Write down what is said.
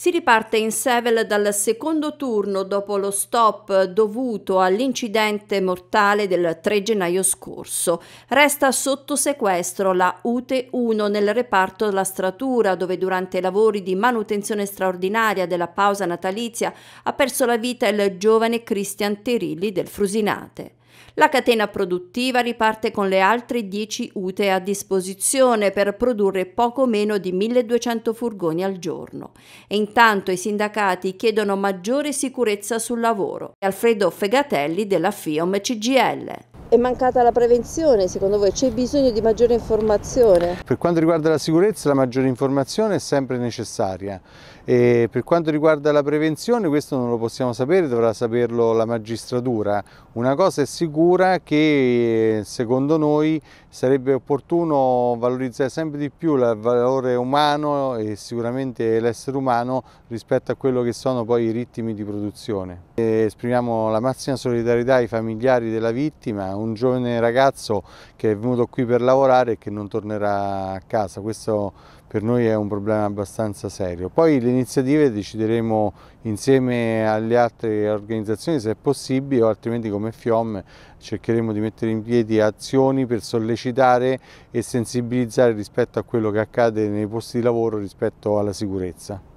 Si riparte in Sevel dal secondo turno dopo lo stop dovuto all'incidente mortale del 3 gennaio scorso. Resta sotto sequestro la UTE 1 nel reparto La Stratura, dove durante i lavori di manutenzione straordinaria della pausa natalizia ha perso la vita il giovane Christian Terilli del Frusinate. La catena produttiva riparte con le altre 10 ute a disposizione per produrre poco meno di 1200 furgoni al giorno. E intanto i sindacati chiedono maggiore sicurezza sul lavoro. Alfredo Fegatelli della FIOM CGL. È mancata la prevenzione secondo voi? C'è bisogno di maggiore informazione? Per quanto riguarda la sicurezza la maggiore informazione è sempre necessaria e per quanto riguarda la prevenzione questo non lo possiamo sapere, dovrà saperlo la magistratura. Una cosa è sicura che secondo noi sarebbe opportuno valorizzare sempre di più il valore umano e sicuramente l'essere umano rispetto a quello che sono poi i ritmi di produzione. E esprimiamo la massima solidarietà ai familiari della vittima, un giovane ragazzo che è venuto qui per lavorare e che non tornerà a casa. Questo per noi è un problema abbastanza serio. Poi le iniziative decideremo insieme alle altre organizzazioni se è possibile o altrimenti come FIOM cercheremo di mettere in piedi azioni per sollecitare e sensibilizzare rispetto a quello che accade nei posti di lavoro rispetto alla sicurezza.